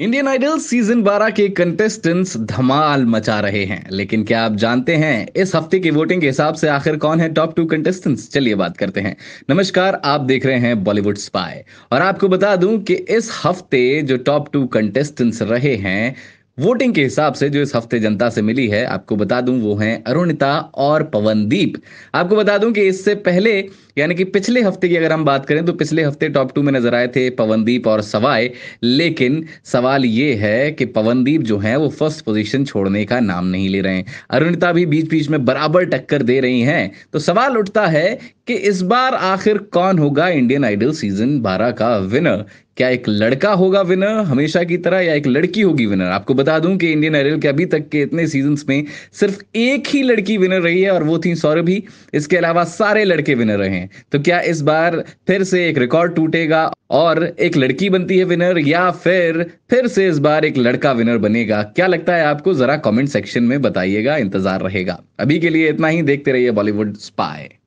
Indian idol season 12 के contestants धमाल मचा रहे हैं लेकिन क्या आप जानते हैं इस हफ्ते की वोटिंग के हिसाब से आखिर कौन है टॉप टू कंटेस्टेंट्स चलिए बात करते हैं नमस्कार आप देख रहे हैं बॉलीवुड स्पाई और आपको बता दूं कि इस हफ्ते जो टॉप टू कंटेस्टेंट्स रहे हैं वोटिंग के हिसाब से जो इस हफ्ते जनता से मिली है आपको बता दूं वो हैं अरुणिता और पवनदीप आपको बता दूं कि इससे पहले यानी कि पिछले हफ्ते की अगर हम बात करें तो पिछले हफ्ते टॉप टू में नजर आए थे पवनदीप और सवाय लेकिन सवाल ये है कि पवनदीप जो है वो फर्स्ट पोजीशन छोड़ने का नाम नहीं ले रहे हैं अरुणिता भी बीच बीच में बराबर टक्कर दे रही हैं तो सवाल उठता है कि इस बार आखिर कौन होगा इंडियन आइडल सीजन 12 का विनर क्या एक लड़का होगा विनर हमेशा की तरह या एक लड़की होगी विनर आपको बता दूं कि इंडियन आइडल के अभी तक के इतने सीजन्स में सिर्फ एक ही लड़की विनर रही है और वो थी ही इसके अलावा सारे लड़के विनर रहे हैं तो क्या इस बार फिर से एक रिकॉर्ड टूटेगा और एक लड़की बनती है विनर या फिर फिर से इस बार एक लड़का विनर बनेगा क्या लगता है आपको जरा कॉमेंट सेक्शन में बताइएगा इंतजार रहेगा अभी के लिए इतना ही देखते रहिए बॉलीवुड स्पाई